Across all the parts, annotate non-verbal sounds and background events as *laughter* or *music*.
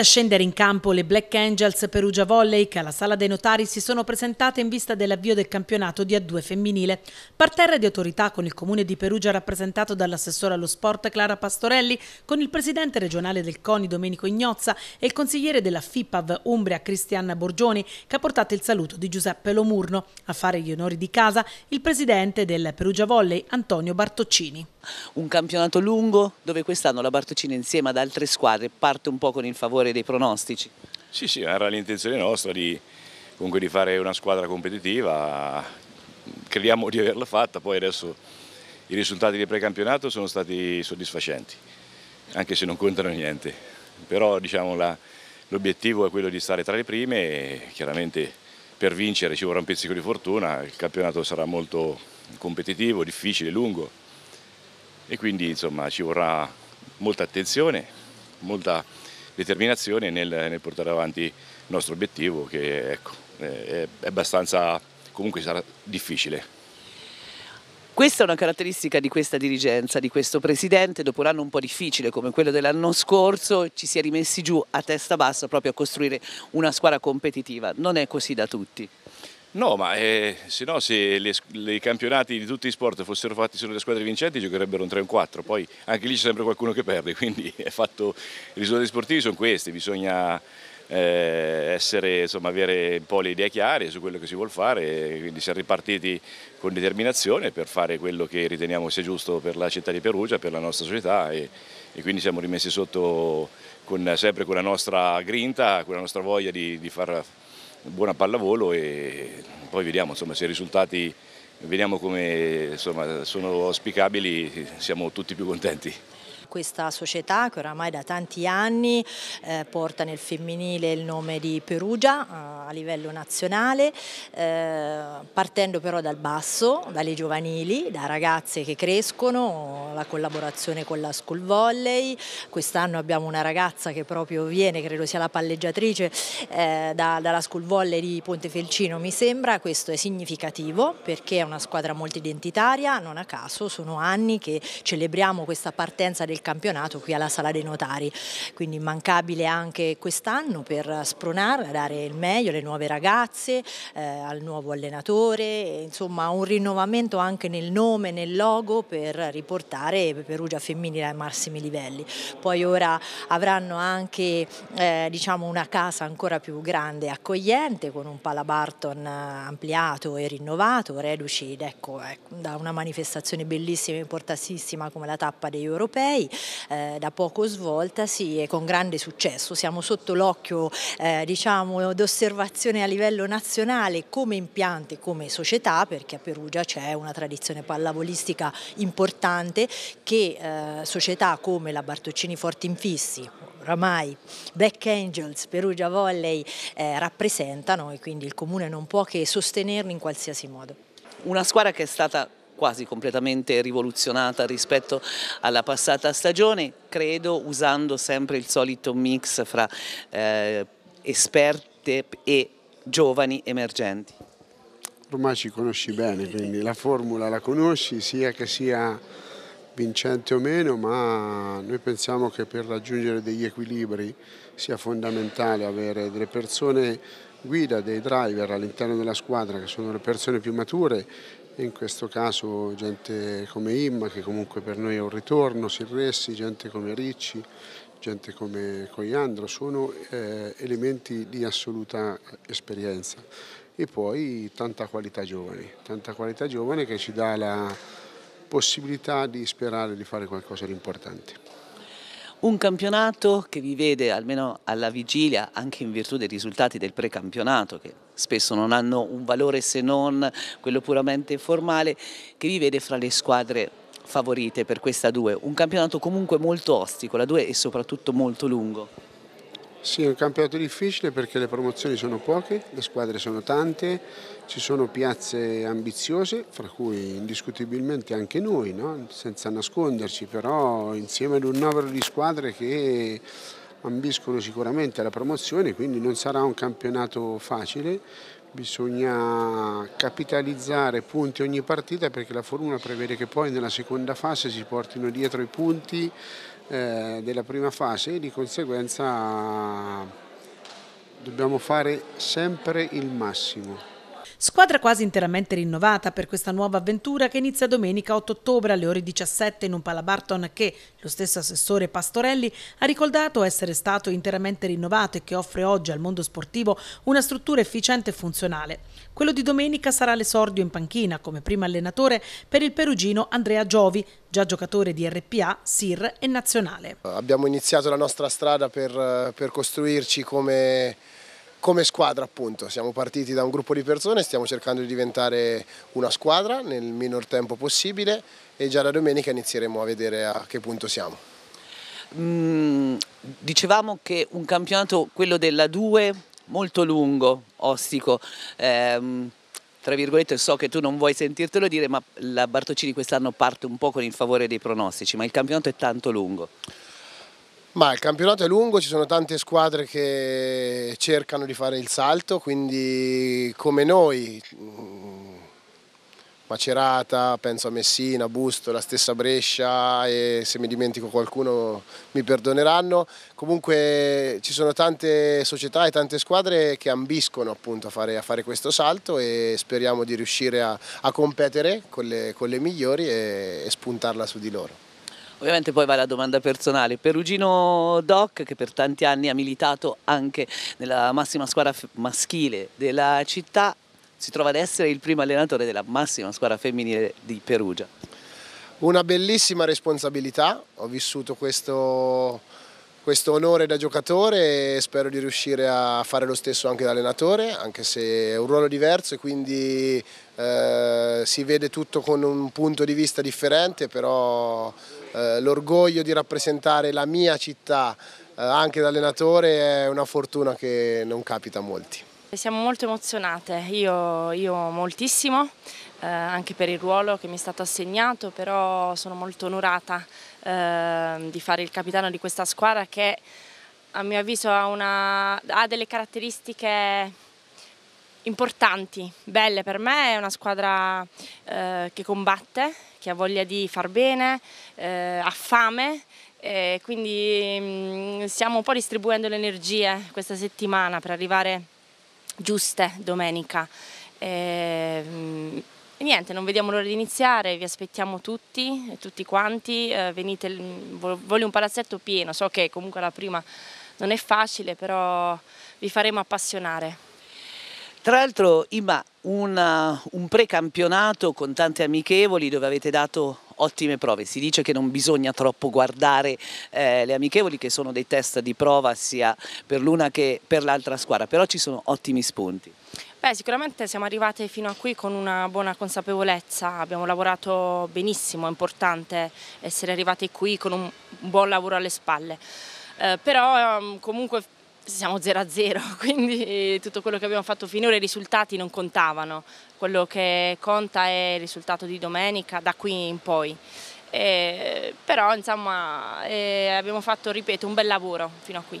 a scendere in campo le Black Angels Perugia Volley che alla Sala dei Notari si sono presentate in vista dell'avvio del campionato di A2 femminile. Parterre di autorità con il Comune di Perugia rappresentato dall'assessore allo sport Clara Pastorelli, con il presidente regionale del CONI Domenico Ignozza e il consigliere della FIPAV Umbria Cristiana Borgioni che ha portato il saluto di Giuseppe Lomurno. A fare gli onori di casa il presidente del Perugia Volley Antonio Bartoccini. Un campionato lungo dove quest'anno la Bartoccini insieme ad altre squadre parte un po' con il favore favorevole dei pronostici. Sì, sì, era l'intenzione nostra di, comunque, di fare una squadra competitiva, crediamo di averla fatta, poi adesso i risultati del precampionato sono stati soddisfacenti, anche se non contano niente, però diciamo, l'obiettivo è quello di stare tra le prime e chiaramente per vincere ci vorrà un pizzico di fortuna, il campionato sarà molto competitivo, difficile, lungo e quindi insomma, ci vorrà molta attenzione, molta determinazione nel, nel portare avanti il nostro obiettivo che ecco, è, è abbastanza, comunque sarà difficile. Questa è una caratteristica di questa dirigenza, di questo presidente, dopo un anno un po' difficile come quello dell'anno scorso, ci si è rimessi giù a testa bassa proprio a costruire una squadra competitiva. Non è così da tutti. No, ma eh, se no se i campionati di tutti i sport fossero fatti solo le squadre vincenti giocherebbero un 3 4, poi anche lì c'è sempre qualcuno che perde, *laughs* quindi fatto, i risultati sportivi sono questi, bisogna eh, essere, insomma, avere un po' le idee chiare su quello che si vuole fare, quindi siamo ripartiti con determinazione per fare quello che riteniamo sia giusto per la città di Perugia, per la nostra società e, e quindi siamo rimessi sotto con, sempre con la nostra grinta, con la nostra voglia di, di far buona pallavolo e poi vediamo insomma, se i risultati vediamo come insomma, sono auspicabili, siamo tutti più contenti questa società che oramai da tanti anni eh, porta nel femminile il nome di Perugia eh, a livello nazionale, eh, partendo però dal basso, dalle giovanili, da ragazze che crescono, la collaborazione con la school volley, quest'anno abbiamo una ragazza che proprio viene, credo sia la palleggiatrice, eh, da, dalla school volley di Ponte Felcino mi sembra, questo è significativo perché è una squadra molto identitaria, non a caso sono anni che celebriamo questa partenza del del campionato qui alla Sala dei Notari, quindi immancabile anche quest'anno per spronare, dare il meglio alle nuove ragazze, eh, al nuovo allenatore, insomma un rinnovamento anche nel nome, nel logo per riportare Perugia femminile ai massimi livelli. Poi ora avranno anche eh, diciamo una casa ancora più grande e accogliente con un palabarton ampliato e rinnovato, reduci ecco, eh, da una manifestazione bellissima e importantissima come la tappa degli europei eh, da poco svolta sì, e con grande successo. Siamo sotto l'occhio eh, diciamo, d'osservazione a livello nazionale come impianti, come società, perché a Perugia c'è una tradizione pallavolistica importante che eh, società come la Bartoccini Forti Infissi, oramai Black Angels, Perugia Volley eh, rappresentano e quindi il Comune non può che sostenerli in qualsiasi modo. Una squadra che è stata quasi completamente rivoluzionata rispetto alla passata stagione, credo usando sempre il solito mix fra eh, esperte e giovani emergenti. Ormai ci conosci bene, quindi la formula la conosci sia che sia vincente o meno, ma noi pensiamo che per raggiungere degli equilibri sia fondamentale avere delle persone guida, dei driver all'interno della squadra che sono le persone più mature in questo caso gente come Imma che comunque per noi è un ritorno, Sirressi, gente come Ricci, gente come Coiandro, sono eh, elementi di assoluta esperienza e poi tanta qualità giovane, tanta qualità giovane che ci dà la possibilità di sperare di fare qualcosa di importante. Un campionato che vi vede almeno alla vigilia, anche in virtù dei risultati del precampionato, che spesso non hanno un valore se non quello puramente formale, che vi vede fra le squadre favorite per questa 2. Un campionato comunque molto ostico, la 2 è soprattutto molto lungo. Sì, è un campionato difficile perché le promozioni sono poche, le squadre sono tante, ci sono piazze ambiziose, fra cui indiscutibilmente anche noi, no? senza nasconderci, però insieme ad un numero di squadre che ambiscono sicuramente alla promozione, quindi non sarà un campionato facile, bisogna capitalizzare punti ogni partita perché la formula prevede che poi nella seconda fase si portino dietro i punti eh, della prima fase e di conseguenza dobbiamo fare sempre il massimo. Squadra quasi interamente rinnovata per questa nuova avventura che inizia domenica 8 ottobre alle ore 17 in un palabarton che lo stesso assessore Pastorelli ha ricordato essere stato interamente rinnovato e che offre oggi al mondo sportivo una struttura efficiente e funzionale. Quello di domenica sarà l'esordio in panchina come primo allenatore per il perugino Andrea Giovi, già giocatore di RPA, SIR e nazionale. Abbiamo iniziato la nostra strada per, eh, per costruirci come come squadra appunto, siamo partiti da un gruppo di persone, stiamo cercando di diventare una squadra nel minor tempo possibile e già da domenica inizieremo a vedere a che punto siamo. Mm, dicevamo che un campionato, quello della 2, molto lungo, ostico, ehm, tra virgolette so che tu non vuoi sentirtelo dire ma la Bartocini quest'anno parte un po' con il favore dei pronostici, ma il campionato è tanto lungo. Ma il campionato è lungo, ci sono tante squadre che cercano di fare il salto, quindi come noi, mm, Macerata, penso a Messina, Busto, la stessa Brescia e se mi dimentico qualcuno mi perdoneranno, comunque ci sono tante società e tante squadre che ambiscono appunto a fare, a fare questo salto e speriamo di riuscire a, a competere con le, con le migliori e, e spuntarla su di loro. Ovviamente poi va la domanda personale. Perugino Doc che per tanti anni ha militato anche nella massima squadra maschile della città, si trova ad essere il primo allenatore della massima squadra femminile di Perugia. Una bellissima responsabilità, ho vissuto questo questo onore da giocatore e spero di riuscire a fare lo stesso anche da allenatore, anche se è un ruolo diverso e quindi eh, si vede tutto con un punto di vista differente, però eh, l'orgoglio di rappresentare la mia città eh, anche da allenatore è una fortuna che non capita a molti. Siamo molto emozionate, io, io moltissimo, eh, anche per il ruolo che mi è stato assegnato, però sono molto onorata eh, di fare il capitano di questa squadra che a mio avviso ha, una, ha delle caratteristiche importanti, belle per me, è una squadra eh, che combatte, che ha voglia di far bene, eh, ha fame E quindi mm, stiamo un po' distribuendo le energie questa settimana per arrivare giuste domenica. E, ehm, niente, non vediamo l'ora di iniziare, vi aspettiamo tutti, tutti quanti, eh, venite, voglio un palazzetto pieno, so che comunque la prima non è facile, però vi faremo appassionare. Tra l'altro, Ima, una, un precampionato con tante amichevoli dove avete dato ottime prove. Si dice che non bisogna troppo guardare eh, le amichevoli che sono dei test di prova sia per l'una che per l'altra squadra, però ci sono ottimi spunti. Beh, sicuramente siamo arrivate fino a qui con una buona consapevolezza, abbiamo lavorato benissimo, è importante essere arrivate qui con un buon lavoro alle spalle. Eh, però ehm, comunque siamo 0 a 0, *laughs* quindi tutto quello che abbiamo fatto finora, i risultati non contavano, quello che conta è il risultato di domenica da qui in poi. Eh, però insomma eh, abbiamo fatto, ripeto, un bel lavoro fino a qui.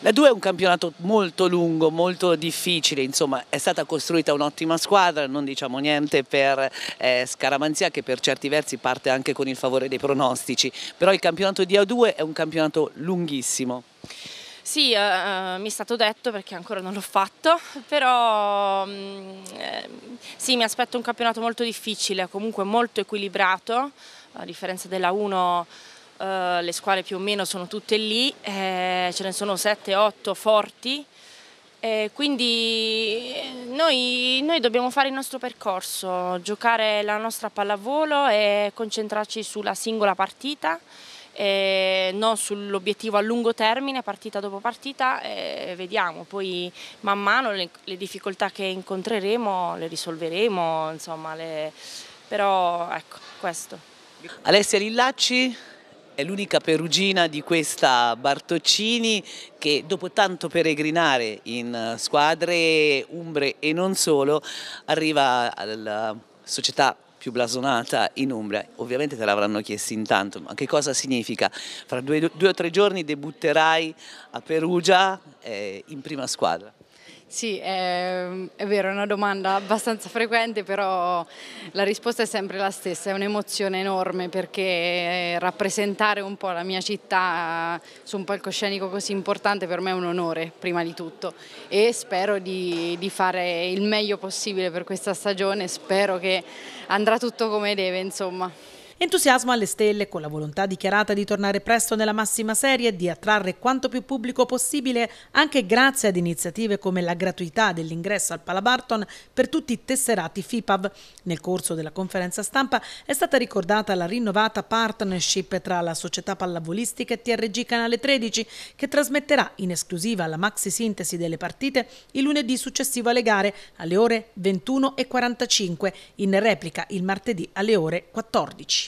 La 2 è un campionato molto lungo, molto difficile, insomma è stata costruita un'ottima squadra, non diciamo niente per eh, Scaramanzia che per certi versi parte anche con il favore dei pronostici, però il campionato di A2 è un campionato lunghissimo. Sì, eh, eh, mi è stato detto perché ancora non l'ho fatto, però mm, eh, sì, mi aspetto un campionato molto difficile, comunque molto equilibrato, a differenza della 1 eh, le squadre più o meno sono tutte lì, eh, ce ne sono 7-8 forti, quindi eh, noi, noi, dobbiamo fare il nostro percorso, giocare la nostra pallavolo e concentrarci sulla singola partita eh, non sull'obiettivo a lungo termine, partita dopo partita, eh, vediamo, poi man mano le, le, difficoltà che incontreremo le risolveremo, insomma, le... però ecco, questo. Alessia Lillacci è l'unica perugina di questa Bartoccini che dopo tanto peregrinare in squadre umbre e non solo arriva alla società più blasonata in Umbria. Ovviamente te l'avranno chiesto intanto, ma che cosa significa? Fra due, due o tre giorni debutterai a Perugia eh, in prima squadra. Sì, è, è, vero, è una domanda abbastanza frequente, però la risposta è sempre la stessa, è un'emozione enorme perché eh, rappresentare un po' la mia città eh, su un palcoscenico così importante per me è un onore, prima di tutto, e spero di, di fare il meglio possibile per questa stagione, spero che andrà tutto come deve, insomma. Entusiasmo alle stelle con la volontà dichiarata di tornare presto nella massima serie e di attrarre quanto più pubblico possibile anche grazie ad iniziative come la gratuità dell'ingresso al Palabarton per tutti i tesserati FIPAV. Nel corso della conferenza stampa è stata ricordata la rinnovata partnership tra la società pallavolistica e TRG Canale 13 che trasmetterà in esclusiva la maxi sintesi delle partite il lunedì successivo alle gare alle ore 21.45, in replica il martedì alle ore 14.